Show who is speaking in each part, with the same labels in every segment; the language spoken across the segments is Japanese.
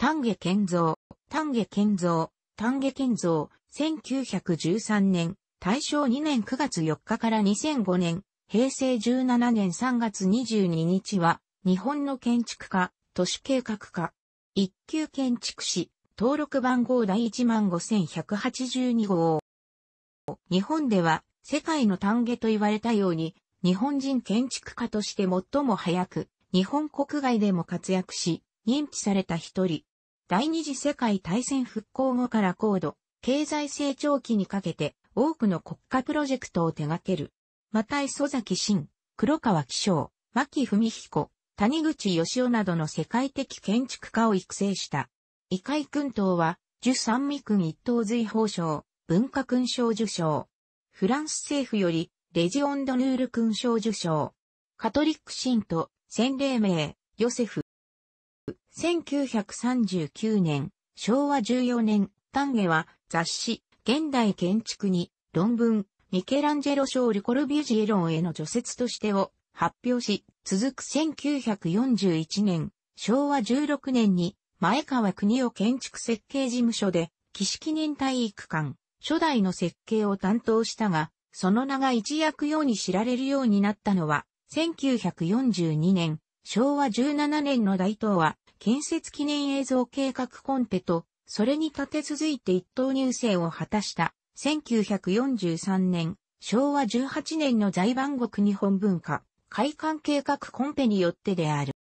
Speaker 1: 丹下健造、丹下健造、丹下健造、1913年、大正2年9月4日から2005年、平成17年3月22日は、日本の建築家、都市計画家、一級建築士、登録番号第15182号。日本では、世界の丹下と言われたように、日本人建築家として最も早く、日本国外でも活躍し、認知された一人、第二次世界大戦復興後から高度、経済成長期にかけて多くの国家プロジェクトを手掛ける。また磯崎慎、黒川紀章、牧文彦、谷口義雄などの世界的建築家を育成した。異界君党は、受三味君一等随法賞、文化勲章受賞。フランス政府より、レジオンドヌール勲章受賞。カトリック信徒、洗礼名、ヨセフ、プ、1939年、昭和14年、丹下は雑誌、現代建築に、論文、ミケランジェロ賞ルコルビュジエロンへの除雪としてを発表し、続く1941年、昭和16年に、前川国夫建築設計事務所で、岸記念体育館、初代の設計を担当したが、その名が一躍ように知られるようになったのは、1942年、昭和17年の大東亜、建設記念映像計画コンペと、それに立て続いて一等入選を果たした1943年、昭和18年の在万国日本文化、開館計画コンペによってである。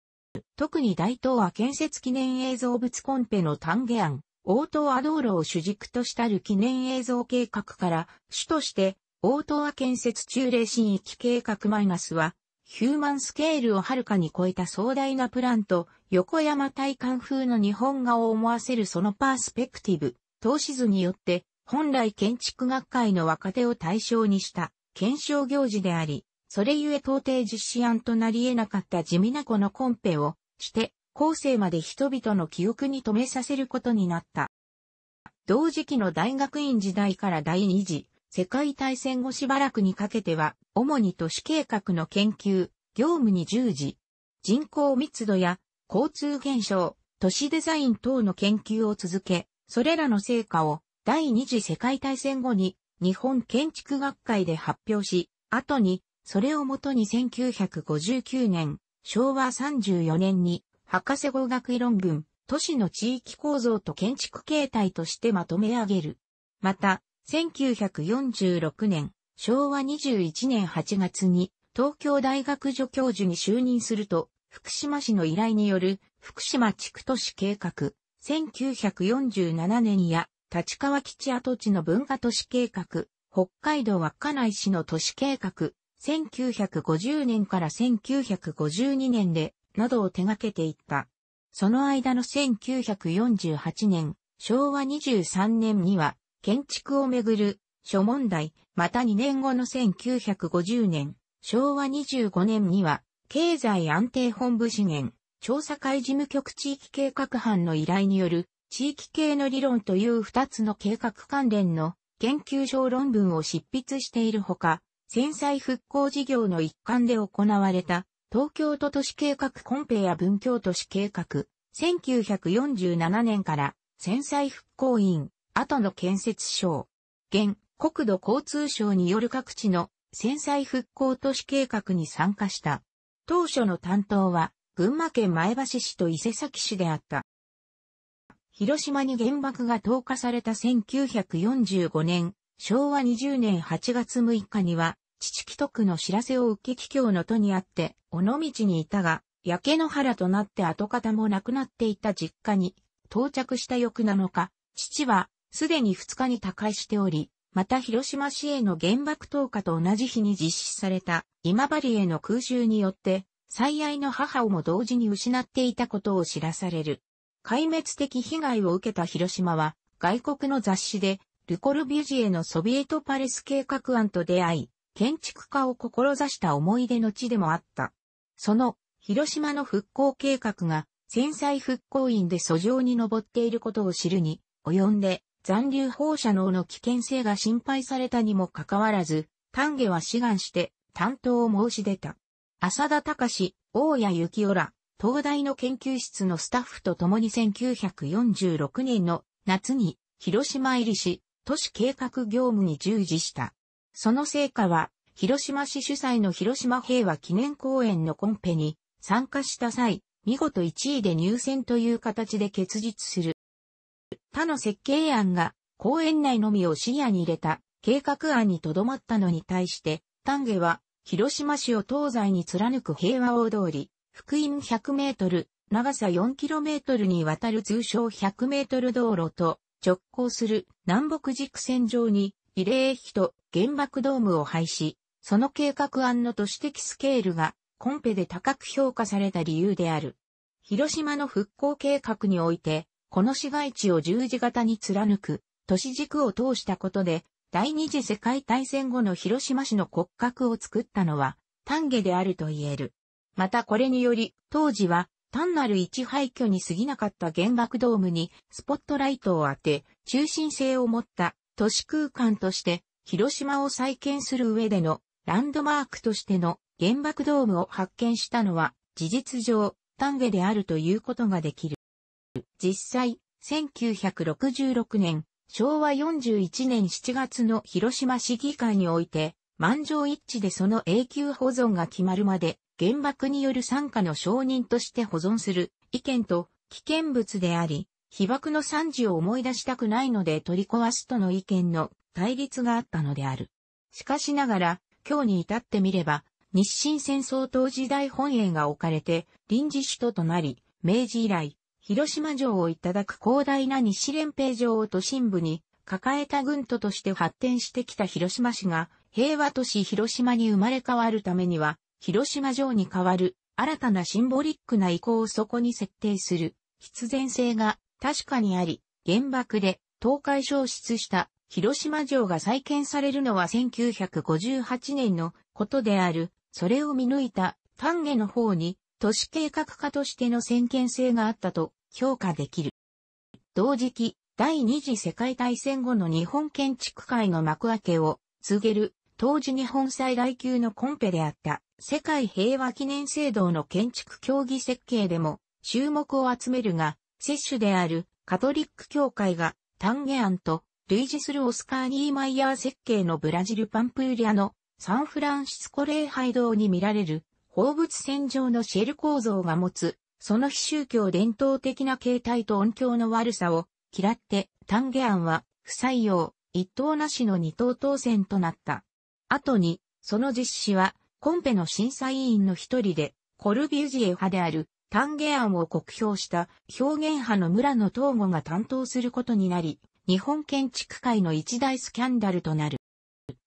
Speaker 1: 特に大東亜建設記念映像物コンペの単下案、大東亜道路を主軸としたる記念映像計画から、主として、大東亜建設中霊新域計画マイナスは、ヒューマンスケールをはるかに超えた壮大なプランと、横山大観風の日本画を思わせるそのパースペクティブ、投資図によって、本来建築学会の若手を対象にした検証行事であり、それゆえ到底実施案となり得なかった地味なこのコンペをして、後世まで人々の記憶に留めさせることになった。同時期の大学院時代から第二次世界大戦後しばらくにかけては、主に都市計画の研究、業務に従事、人口密度や交通現象、都市デザイン等の研究を続け、それらの成果を第二次世界大戦後に日本建築学会で発表し、後にそれをもとに1959年、昭和34年に博士合学論文、都市の地域構造と建築形態としてまとめ上げる。また、1946年、昭和21年8月に東京大学助教授に就任すると、福島市の依頼による福島地区都市計画、1947年や立川基地跡地の文化都市計画、北海道稚内市の都市計画、1950年から1952年で、などを手掛けていった。その間の1948年、昭和23年には、建築をめぐる諸問題、また2年後の1950年、昭和25年には、経済安定本部資源、調査会事務局地域計画班の依頼による、地域系の理論という二つの計画関連の研究小論文を執筆しているほか、戦災復興事業の一環で行われた、東京都都市計画コンペや文京都市計画、1947年から戦災復興院、後の建設省、現国土交通省による各地の戦災復興都市計画に参加した。当初の担当は、群馬県前橋市と伊勢崎市であった。広島に原爆が投下された1945年、昭和20年8月6日には、父木徳の知らせを受け帰郷の都にあって、尾道にいたが、焼け野原となって跡形もなくなっていた実家に、到着した翌7日、父は、すでに2日に他界しており、また広島市への原爆投下と同じ日に実施された今治への空襲によって、最愛の母をも同時に失っていたことを知らされる。壊滅的被害を受けた広島は、外国の雑誌で、ルコルビュジエのソビエトパレス計画案と出会い、建築家を志した思い出の地でもあった。その、広島の復興計画が、戦災復興院で訴状に上っていることを知るに、及んで、残留放射能の危険性が心配されたにもかかわらず、丹下は志願して担当を申し出た。浅田隆、大谷幸夫ら、東大の研究室のスタッフと共に1946年の夏に広島入りし、都市計画業務に従事した。その成果は、広島市主催の広島平和記念公園のコンペに参加した際、見事1位で入選という形で結実する。他の設計案が公園内のみを視野に入れた計画案にとどまったのに対して、丹下は広島市を東西に貫く平和大通り、福音100メートル、長さ4キロメートルにわたる通称100メートル道路と直行する南北軸線上に慰霊碑と原爆ドームを廃止、その計画案の都市的スケールがコンペで高く評価された理由である。広島の復興計画において、この市街地を十字型に貫く、都市軸を通したことで、第二次世界大戦後の広島市の骨格を作ったのは、丹下であると言える。またこれにより、当時は単なる一廃墟に過ぎなかった原爆ドームにスポットライトを当て、中心性を持った都市空間として、広島を再建する上でのランドマークとしての原爆ドームを発見したのは、事実上、丹下であるということができる。実際、1966年、昭和41年7月の広島市議会において、満場一致でその永久保存が決まるまで、原爆による参加の承認として保存する意見と危険物であり、被爆の惨事を思い出したくないので取り壊すとの意見の対立があったのである。しかしながら、今日に至ってみれば、日清戦争当時代本営が置かれて臨時首都となり、明治以来、広島城をいただく広大な西連兵城を都心部に抱えた軍都として発展してきた広島市が平和都市広島に生まれ変わるためには広島城に代わる新たなシンボリックな意向をそこに設定する必然性が確かにあり原爆で倒壊消失した広島城が再建されるのは1958年のことである、それを見抜いた丹下の方に都市計画家としての先見性があったと評価できる。同時期、第二次世界大戦後の日本建築界の幕開けを告げる、当時日本最大級のコンペであった世界平和記念制度の建築競技設計でも注目を集めるが、摂取であるカトリック教会がタンゲアンと類似するオスカー・ニーマイヤー設計のブラジルパンプーリアのサンフランシスコ礼拝堂に見られる放物線上のシェル構造が持つその非宗教伝統的な形態と音響の悪さを嫌ってタンゲ案は不採用、一等なしの二等当選となった。後に、その実施はコンペの審査委員の一人でコルビュジエ派であるタンゲ案を酷評した表現派の村の東吾が担当することになり、日本建築界の一大スキャンダルとなる。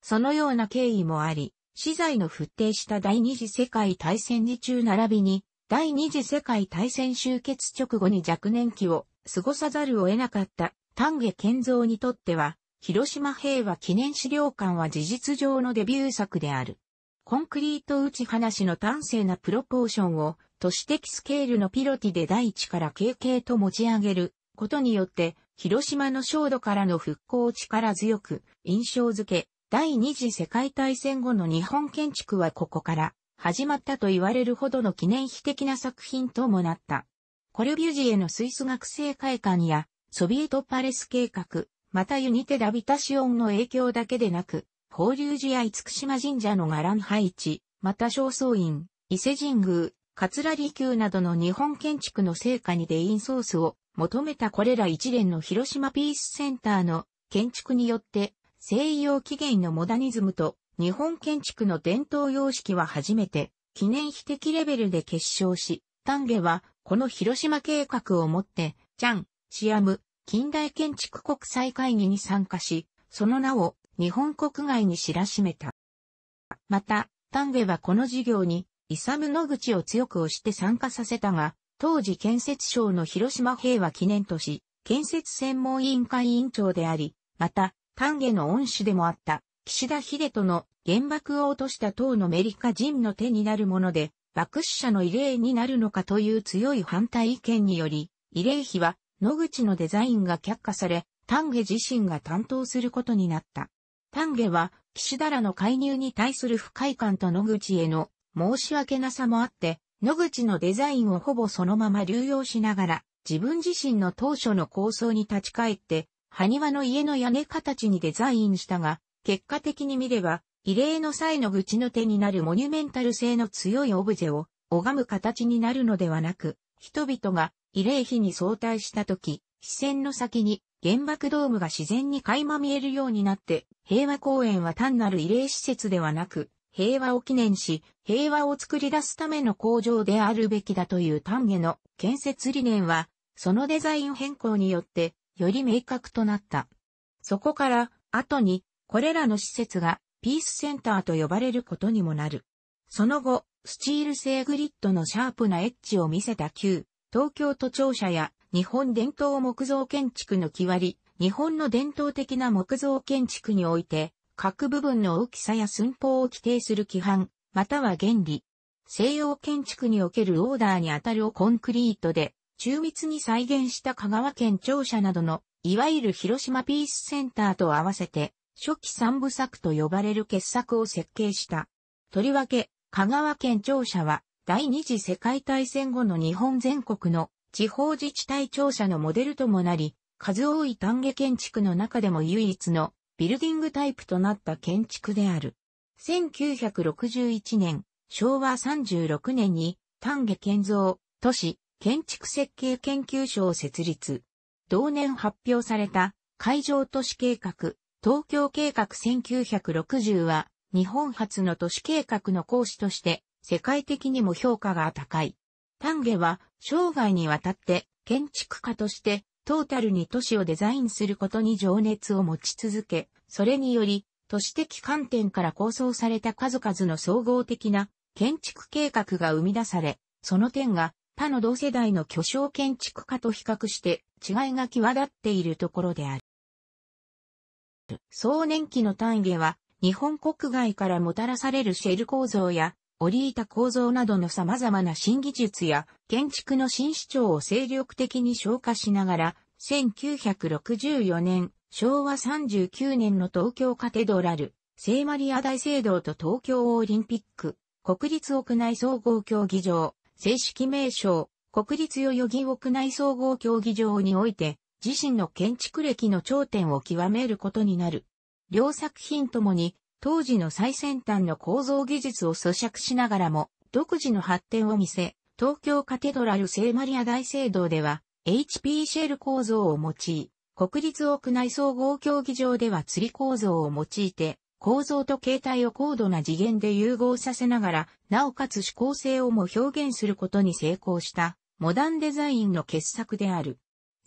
Speaker 1: そのような経緯もあり、資材の沸定した第二次世界大戦時中並びに第二次世界大戦終結直後に若年期を過ごさざるを得なかった丹下健三にとっては、広島平和記念資料館は事実上のデビュー作である。コンクリート打ち話の端正なプロポーションを都市的スケールのピロティで第一から軽々と持ち上げることによって、広島の焦土からの復興を力強く印象づけ、第二次世界大戦後の日本建築はここから始まったと言われるほどの記念碑的な作品ともなった。コルビュジエのスイス学生会館や、ソビエトパレス計画、またユニテ・ダビタシオンの影響だけでなく、法隆寺や厳島神社の伽藍配置、また正倉院、伊勢神宮、桂離宮などの日本建築の成果にデインソースを求めたこれら一連の広島ピースセンターの建築によって西洋起源のモダニズムと日本建築の伝統様式は初めて、記念碑的レベルで結晶し、丹下は、この広島計画をもって、チャン、シアム、近代建築国際会議に参加し、その名を日本国外に知らしめた。また、丹下はこの事業に、イサム・ノグチを強く押して参加させたが、当時建設省の広島平和記念都市、建設専門委員会委員長であり、また、丹下の恩師でもあった、岸田秀人の原爆を落とした党のメリカ人の手になるもので、爆死者の慰霊になるのかという強い反対意見により、慰霊碑は野口のデザインが却下され、丹下自身が担当することになった。丹下は、岸田らの介入に対する不快感と野口への申し訳なさもあって、野口のデザインをほぼそのまま流用しながら、自分自身の当初の構想に立ち返って、埴輪の家の屋根形にデザインしたが、結果的に見れば、慰霊の際の愚痴の手になるモニュメンタル性の強いオブジェを拝む形になるのではなく、人々が慰霊碑に相対した時、視線の先に原爆ドームが自然に垣間見えるようになって、平和公園は単なる慰霊施設ではなく、平和を記念し、平和を作り出すための工場であるべきだという丹下の建設理念は、そのデザイン変更によって、より明確となった。そこから、後に、これらの施設がピースセンターと呼ばれることにもなる。その後、スチール製グリッドのシャープなエッジを見せた旧、東京都庁舎や日本伝統木造建築の木割り、日本の伝統的な木造建築において、各部分の大きさや寸法を規定する規範、または原理。西洋建築におけるオーダーにあたるをコンクリートで、中密に再現した香川県庁舎などの、いわゆる広島ピースセンターと合わせて、初期三部作と呼ばれる傑作を設計した。とりわけ、香川県庁舎は、第二次世界大戦後の日本全国の地方自治体庁舎のモデルともなり、数多い丹下建築の中でも唯一のビルディングタイプとなった建築である。1961年、昭和36年に丹下建造、都市、建築設計研究所を設立。同年発表された海上都市計画、東京計画1960は日本初の都市計画の講師として世界的にも評価が高い。丹下は生涯にわたって建築家としてトータルに都市をデザインすることに情熱を持ち続け、それにより都市的観点から構想された数々の総合的な建築計画が生み出され、その点が他の同世代の巨匠建築家と比較して違いが際立っているところである。総年期の単位は、日本国外からもたらされるシェル構造や、折り板構造などの様々な新技術や、建築の新主張を精力的に消化しながら、1964年、昭和39年の東京カテドラル、聖マリア大聖堂と東京オリンピック、国立屋内総合競技場、正式名称、国立代々木屋内総合競技場において、自身の建築歴の頂点を極めることになる。両作品ともに、当時の最先端の構造技術を咀嚼しながらも、独自の発展を見せ、東京カテドラル聖マリア大聖堂では、HP シェル構造を用い、国立屋内総合競技場では釣り構造を用いて、構造と形態を高度な次元で融合させながら、なおかつ指向性をも表現することに成功した、モダンデザインの傑作である。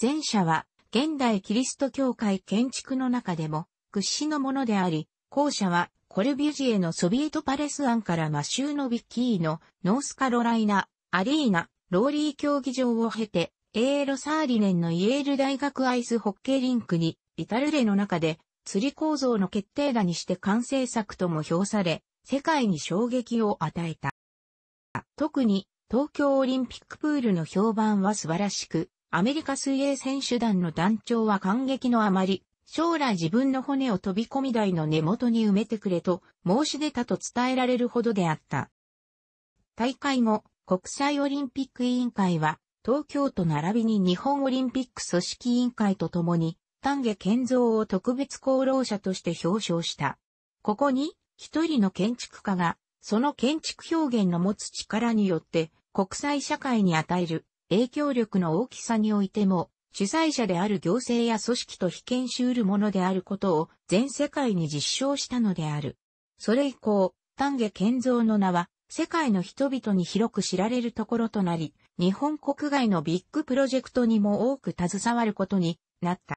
Speaker 1: 前者は現代キリスト教会建築の中でも屈指のものであり、後者はコルビュジエのソビエトパレス案からマシューノビッキーのノースカロライナ、アリーナ、ローリー競技場を経て、エーロサーリネンのイエール大学アイスホッケーリンクに、タルレの中で、釣り構造の決定打にして完成作とも評され、世界に衝撃を与えた。特に、東京オリンピックプールの評判は素晴らしく、アメリカ水泳選手団の団長は感激のあまり、将来自分の骨を飛び込み台の根元に埋めてくれと申し出たと伝えられるほどであった。大会後、国際オリンピック委員会は、東京都並びに日本オリンピック組織委員会とともに、丹下健三を特別功労者として表彰した。ここに、一人の建築家が、その建築表現の持つ力によって、国際社会に与える影響力の大きさにおいても、主催者である行政や組織と被験し得るものであることを全世界に実証したのである。それ以降、丹下健三の名は世界の人々に広く知られるところとなり、日本国外のビッグプロジェクトにも多く携わることになった。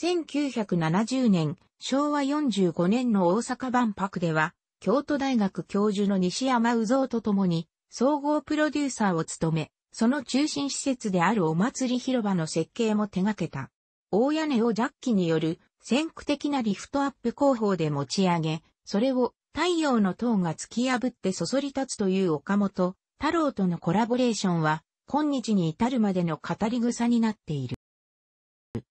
Speaker 1: 1970年、昭和45年の大阪万博では、京都大学教授の西山宇蔵と共に、総合プロデューサーを務め、その中心施設であるお祭り広場の設計も手掛けた。大屋根をジャッキによる先駆的なリフトアップ工法で持ち上げ、それを太陽の塔が突き破ってそそり立つという岡本太郎とのコラボレーションは今日に至るまでの語り草になっている。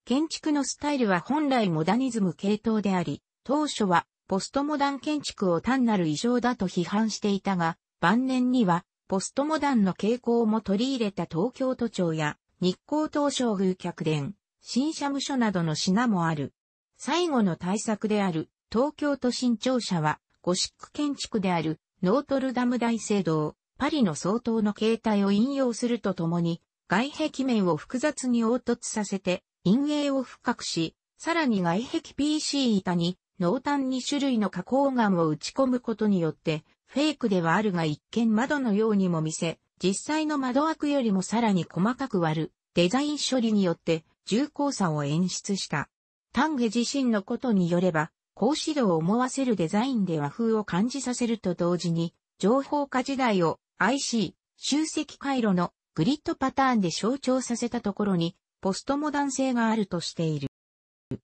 Speaker 1: 建築のスタイルは本来モダニズム系統であり、当初はポストモダン建築を単なる異常だと批判していたが、晩年にはポストモダンの傾向も取り入れた東京都庁や日光東照宮客殿、新社務所などの品もある。最後の対策である東京都新庁舎はゴシック建築であるノートルダム大聖堂、パリの総統の形態を引用するとともに外壁面を複雑に凹凸させて陰影を深くし、さらに外壁 PC 板に濃淡2種類の加工岩を打ち込むことによってフェイクではあるが一見窓のようにも見せ、実際の窓枠よりもさらに細かく割るデザイン処理によって重厚さを演出した。丹下自身のことによれば、格子戸を思わせるデザインで和風を感じさせると同時に、情報化時代を IC、集積回路のグリッドパターンで象徴させたところに、ポストモダン性があるとしている。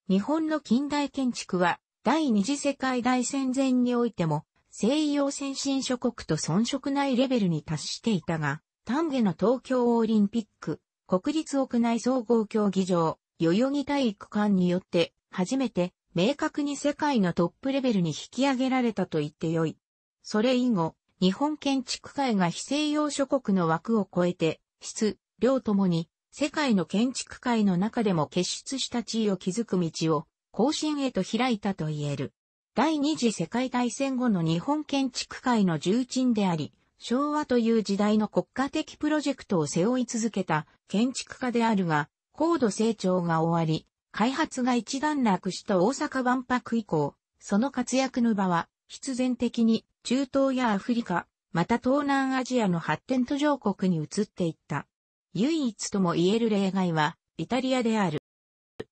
Speaker 1: 日本の近代建築は、第二次世界大戦前においても、西洋先進諸国と遜色ないレベルに達していたが、丹下の東京オリンピック、国立屋内総合競技場、代々木体育館によって、初めて明確に世界のトップレベルに引き上げられたと言ってよい。それ以後、日本建築界が非西洋諸国の枠を超えて、質、量ともに、世界の建築界の中でも結出した地位を築く道を、更新へと開いたと言える。第二次世界大戦後の日本建築界の重鎮であり、昭和という時代の国家的プロジェクトを背負い続けた建築家であるが、高度成長が終わり、開発が一段落した大阪万博以降、その活躍の場は必然的に中東やアフリカ、また東南アジアの発展途上国に移っていった。唯一とも言える例外はイタリアである。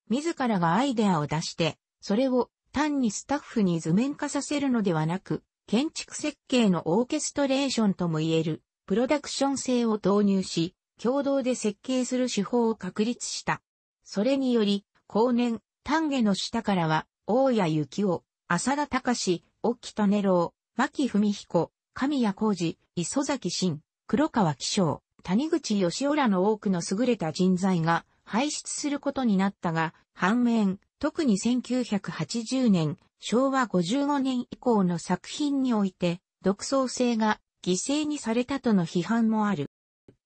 Speaker 1: 自らがアイデアを出して、それを単にスタッフに図面化させるのではなく、建築設計のオーケストレーションとも言える、プロダクション性を導入し、共同で設計する手法を確立した。それにより、後年、丹下の下からは、大谷幸雄、浅田隆、沖田根郎、牧文彦、神谷浩二、磯崎慎、黒川紀章、谷口義雄らの多くの優れた人材が排出することになったが、反面、特に1980年、昭和55年以降の作品において、独創性が犠牲にされたとの批判もある。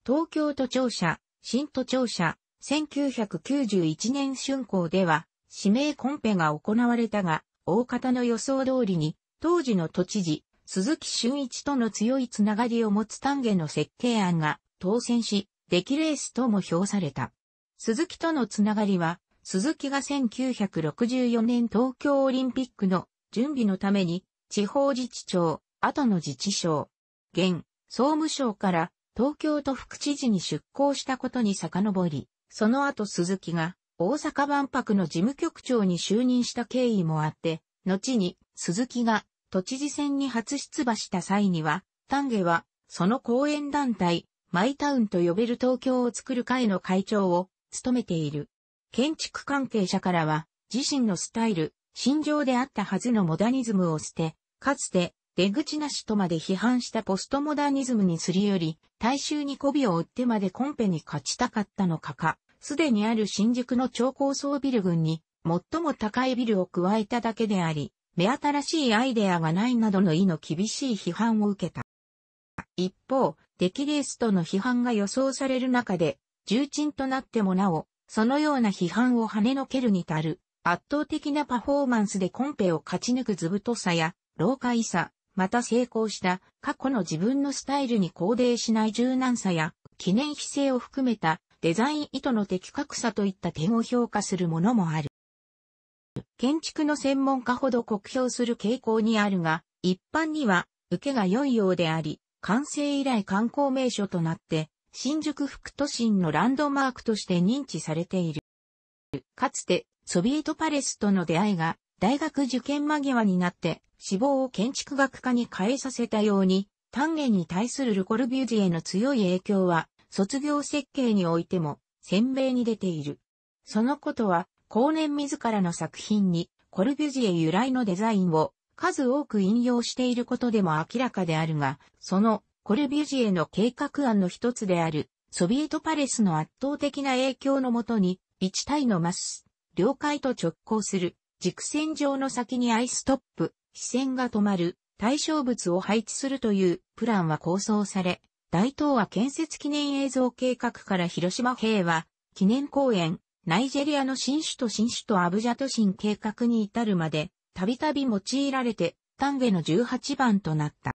Speaker 1: 東京都庁舎、新都庁舎、1991年春光では、指名コンペが行われたが、大方の予想通りに、当時の都知事、鈴木俊一との強いつながりを持つ丹下の設計案が当選し、出来レースとも評された。鈴木とのつながりは、鈴木が1964年東京オリンピックの準備のために地方自治庁、後の自治省、現、総務省から東京都副知事に出向したことに遡り、その後鈴木が大阪万博の事務局長に就任した経緯もあって、後に鈴木が都知事選に初出馬した際には、丹下はその後援団体、マイタウンと呼べる東京を作る会の会長を務めている。建築関係者からは、自身のスタイル、心情であったはずのモダニズムを捨て、かつて、出口なしとまで批判したポストモダニズムにすり寄り、大衆に媚びを売ってまでコンペに勝ちたかったのかか、すでにある新宿の超高層ビル群に、最も高いビルを加えただけであり、目新しいアイデアがないなどの意の厳しい批判を受けた。一方、デキレースとの批判が予想される中で、重鎮となってもなお、そのような批判を跳ねのけるに足る、圧倒的なパフォーマンスでコンペを勝ち抜く図太さや、老快さ、また成功した過去の自分のスタイルに肯定しない柔軟さや、記念非正を含めたデザイン意図の的確さといった点を評価するものもある。建築の専門家ほど酷評する傾向にあるが、一般には受けが良いようであり、完成以来観光名所となって新宿副都心のランドマークとして認知されている。かつて、ソビエトパレスとの出会いが、大学受験間際になって、志望を建築学科に変えさせたように、単元に対するルコルビュージへの強い影響は、卒業設計においても、鮮明に出ている。そのことは、後年自らの作品に、コルビュジエ由来のデザインを数多く引用していることでも明らかであるが、そのコルビュジエの計画案の一つである、ソビエトパレスの圧倒的な影響のもとに、一体のマス、領海と直行する、軸線上の先にアイストップ、視線が止まる、対象物を配置するというプランは構想され、大東亜建設記念映像計画から広島平和、記念公園、ナイジェリアの新首都新首都アブジャ都心計画に至るまで、たびたび用いられて、丹下の18番となった。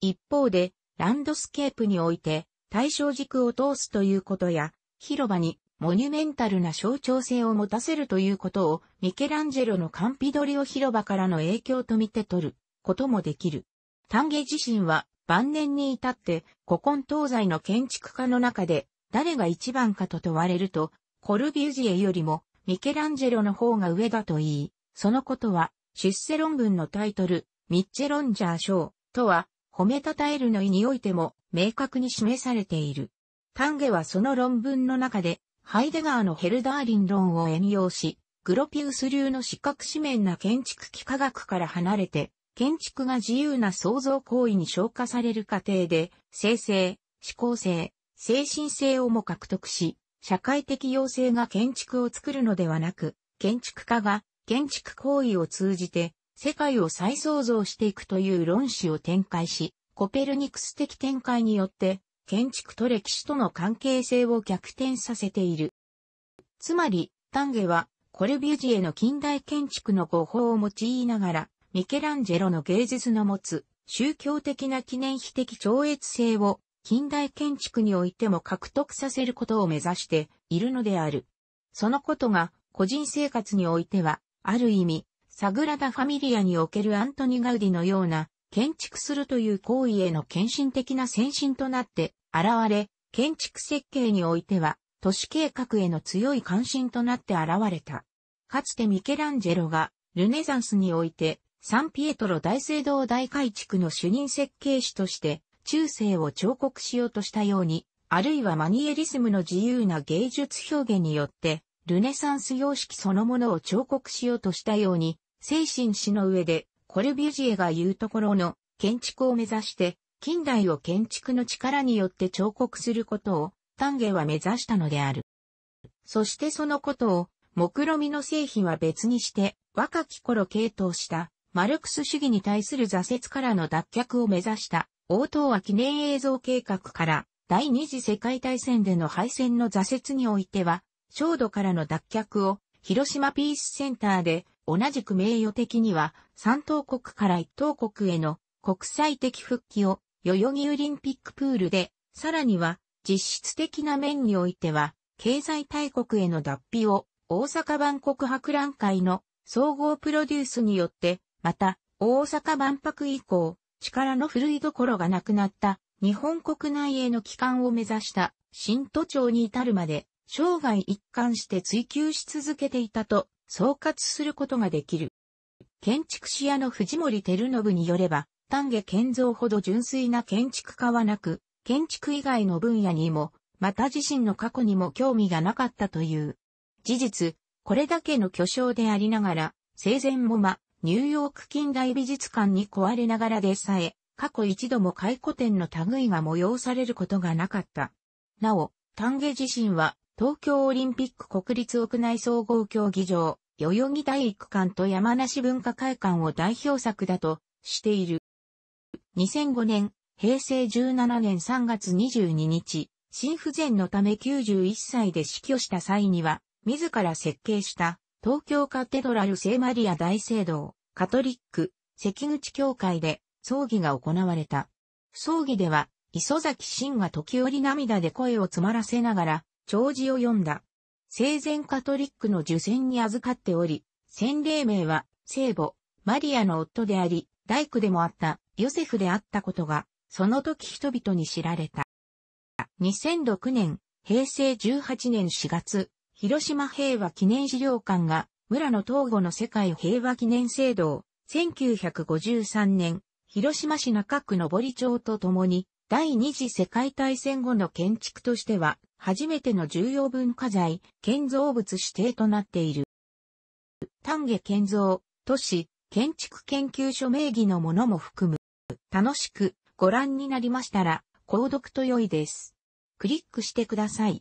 Speaker 1: 一方で、ランドスケープにおいて対象軸を通すということや、広場にモニュメンタルな象徴性を持たせるということをミケランジェロのカンピドリオ広場からの影響と見て取ることもできる。丹下自身は晩年に至って古今東西の建築家の中で誰が一番かと問われると、コルビュジエよりもミケランジェロの方が上だと言い、そのことは出世論文のタイトル、ミッチェロンジャー賞とは褒めたたえるの意においても明確に示されている。丹下はその論文の中で、ハイデガーのヘルダーリン論を援用し、グロピウス流の四角紙面な建築機科学から離れて、建築が自由な創造行為に昇華される過程で、生成、思考性、精神性をも獲得し、社会的要請が建築を作るのではなく、建築家が建築行為を通じて世界を再創造していくという論旨を展開し、コペルニクス的展開によって、建築と歴史との関係性を逆転させている。つまり、丹下は、コルビュジエの近代建築の語法を用いながら、ミケランジェロの芸術の持つ宗教的な記念碑的超越性を近代建築においても獲得させることを目指しているのである。そのことが個人生活においては、ある意味、サグラダ・ファミリアにおけるアントニ・ガウディのような建築するという行為への献身的な先進となって現れ、建築設計においては都市計画への強い関心となって現れた。かつてミケランジェロがルネザンスにおいてサンピエトロ大聖堂大改築の主任設計士として中世を彫刻しようとしたように、あるいはマニエリスムの自由な芸術表現によってルネサンス様式そのものを彫刻しようとしたように、精神史の上で、コルビュジエが言うところの建築を目指して、近代を建築の力によって彫刻することを、丹下は目指したのである。そしてそのことを、目論見の製品は別にして、若き頃系統した、マルクス主義に対する挫折からの脱却を目指した、応答は記念映像計画から、第二次世界大戦での敗戦の挫折においては、焦土からの脱却を、広島ピースセンターで、同じく名誉的には、三等国から一等国への国際的復帰を代々木オリンピックプールで、さらには実質的な面においては、経済大国への脱皮を大阪万国博覧会の総合プロデュースによって、また大阪万博以降、力の古いどころがなくなった日本国内への帰還を目指した新都庁に至るまで生涯一貫して追求し続けていたと総括することができる。建築士屋の藤森照信によれば、丹下建造ほど純粋な建築家はなく、建築以外の分野にも、また自身の過去にも興味がなかったという。事実、これだけの巨匠でありながら、生前もま、ニューヨーク近代美術館に壊れながらでさえ、過去一度も回顧展の類が催されることがなかった。なお、丹下自身は東京オリンピック国立屋内総合競技場、代々木体育館と山梨文化会館を代表作だとしている。2005年、平成17年3月22日、心不全のため91歳で死去した際には、自ら設計した東京カテドラル聖マリア大聖堂、カトリック、関口教会で葬儀が行われた。葬儀では、磯崎慎が時折涙で声を詰まらせながら、弔辞を読んだ。生前カトリックの受選に預かっており、洗礼名は聖母、マリアの夫であり、大工でもあったヨセフであったことが、その時人々に知られた。2006年、平成18年4月、広島平和記念資料館が、村の東郷の世界平和記念制度を、1953年、広島市中区の堀町と共に、第二次世界大戦後の建築としては、初めての重要文化財、建造物指定となっている。丹下建造、都市、建築研究所名義のものも含む。楽しくご覧になりましたら、購読と良いです。クリックしてください。